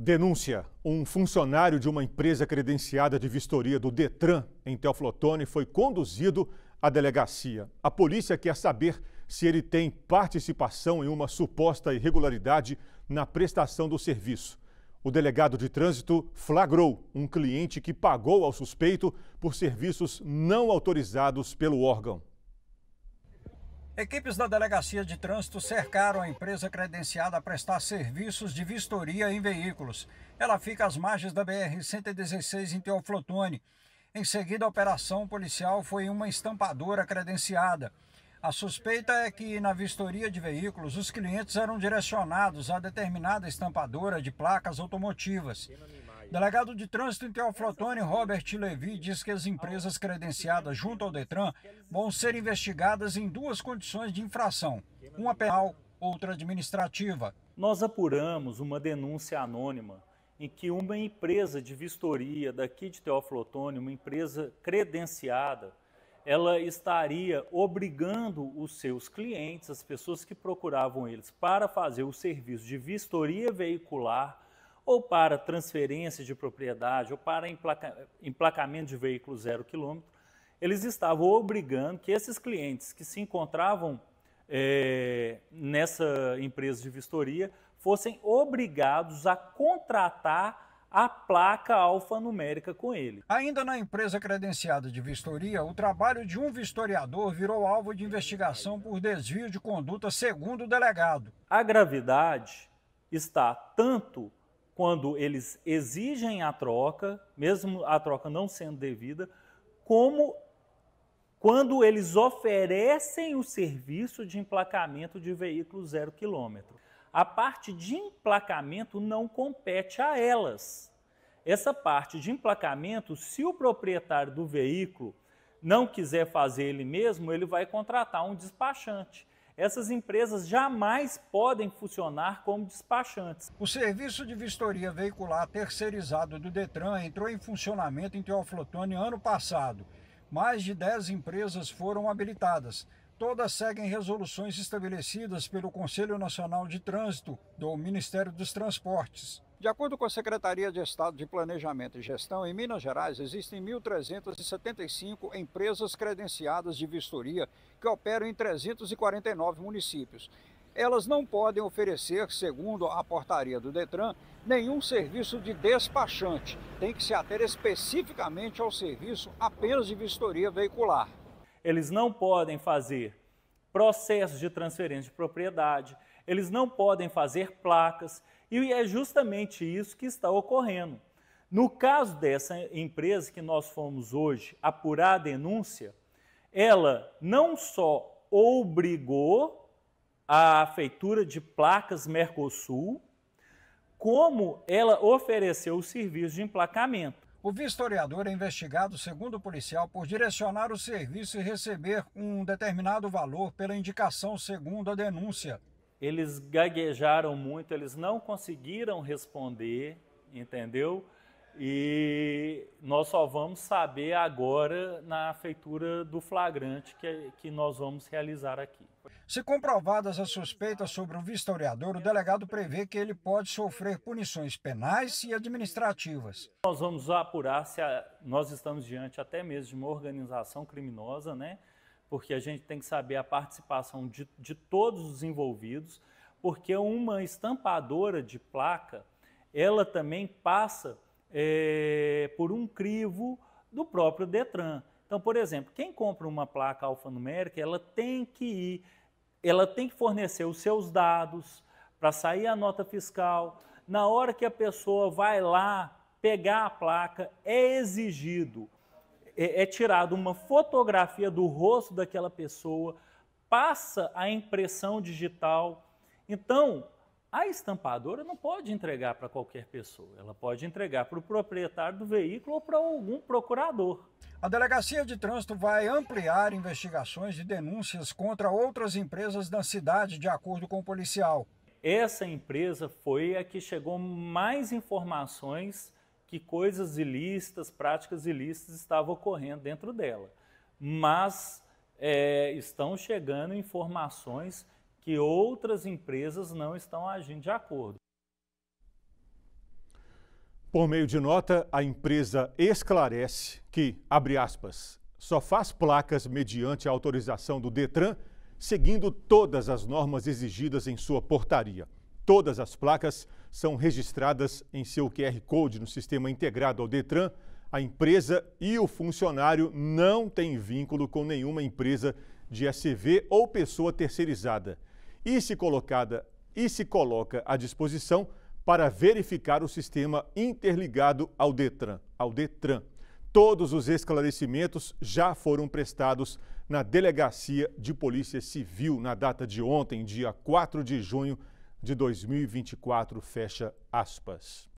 Denúncia: um funcionário de uma empresa credenciada de vistoria do Detran em Teoflotone foi conduzido à delegacia. A polícia quer saber se ele tem participação em uma suposta irregularidade na prestação do serviço. O delegado de trânsito flagrou um cliente que pagou ao suspeito por serviços não autorizados pelo órgão. Equipes da Delegacia de Trânsito cercaram a empresa credenciada a prestar serviços de vistoria em veículos. Ela fica às margens da BR-116 em Teoflotone. Em seguida, a operação policial foi em uma estampadora credenciada. A suspeita é que, na vistoria de veículos, os clientes eram direcionados a determinada estampadora de placas automotivas. Delegado de Trânsito em Teoflotone, Robert Levy, diz que as empresas credenciadas junto ao Detran vão ser investigadas em duas condições de infração, uma penal, outra administrativa. Nós apuramos uma denúncia anônima em que uma empresa de vistoria daqui de Teoflotone, uma empresa credenciada, ela estaria obrigando os seus clientes, as pessoas que procuravam eles para fazer o serviço de vistoria veicular, ou para transferência de propriedade, ou para emplaca, emplacamento de veículo zero quilômetro, eles estavam obrigando que esses clientes que se encontravam é, nessa empresa de vistoria fossem obrigados a contratar a placa alfanumérica com ele. Ainda na empresa credenciada de vistoria, o trabalho de um vistoriador virou alvo de investigação por desvio de conduta, segundo o delegado. A gravidade está tanto quando eles exigem a troca, mesmo a troca não sendo devida, como quando eles oferecem o serviço de emplacamento de veículo zero quilômetro. A parte de emplacamento não compete a elas. Essa parte de emplacamento, se o proprietário do veículo não quiser fazer ele mesmo, ele vai contratar um despachante essas empresas jamais podem funcionar como despachantes. O serviço de vistoria veicular terceirizado do Detran entrou em funcionamento em Teoflotone ano passado. Mais de 10 empresas foram habilitadas. Todas seguem resoluções estabelecidas pelo Conselho Nacional de Trânsito do Ministério dos Transportes. De acordo com a Secretaria de Estado de Planejamento e Gestão, em Minas Gerais existem 1.375 empresas credenciadas de vistoria que operam em 349 municípios. Elas não podem oferecer, segundo a portaria do Detran, nenhum serviço de despachante. Tem que se ater especificamente ao serviço apenas de vistoria veicular. Eles não podem fazer processos de transferência de propriedade, eles não podem fazer placas, e é justamente isso que está ocorrendo. No caso dessa empresa que nós fomos hoje apurar a denúncia, ela não só obrigou a feitura de placas Mercosul, como ela ofereceu o serviço de emplacamento. O vistoriador é investigado, segundo o policial, por direcionar o serviço e receber um determinado valor pela indicação segundo a denúncia eles gaguejaram muito, eles não conseguiram responder, entendeu? E nós só vamos saber agora na feitura do flagrante que, que nós vamos realizar aqui. Se comprovadas as suspeitas sobre o vistoriador, o delegado prevê que ele pode sofrer punições penais e administrativas. Nós vamos apurar se a, nós estamos diante até mesmo de uma organização criminosa, né? porque a gente tem que saber a participação de, de todos os envolvidos, porque uma estampadora de placa, ela também passa é, por um crivo do próprio Detran. Então, por exemplo, quem compra uma placa alfanumérica, ela tem que ir, ela tem que fornecer os seus dados para sair a nota fiscal. Na hora que a pessoa vai lá pegar a placa, é exigido é, é tirada uma fotografia do rosto daquela pessoa, passa a impressão digital. Então, a estampadora não pode entregar para qualquer pessoa, ela pode entregar para o proprietário do veículo ou para algum procurador. A Delegacia de Trânsito vai ampliar investigações e denúncias contra outras empresas da cidade, de acordo com o policial. Essa empresa foi a que chegou mais informações que coisas ilícitas, práticas ilícitas estavam ocorrendo dentro dela. Mas é, estão chegando informações que outras empresas não estão agindo de acordo. Por meio de nota, a empresa esclarece que, abre aspas, só faz placas mediante a autorização do Detran, seguindo todas as normas exigidas em sua portaria. Todas as placas são registradas em seu QR Code no sistema integrado ao Detran. A empresa e o funcionário não têm vínculo com nenhuma empresa de SV ou pessoa terceirizada. E se colocada e se coloca à disposição para verificar o sistema interligado ao Detran, ao Detran. Todos os esclarecimentos já foram prestados na Delegacia de Polícia Civil na data de ontem, dia 4 de junho de 2024, fecha aspas.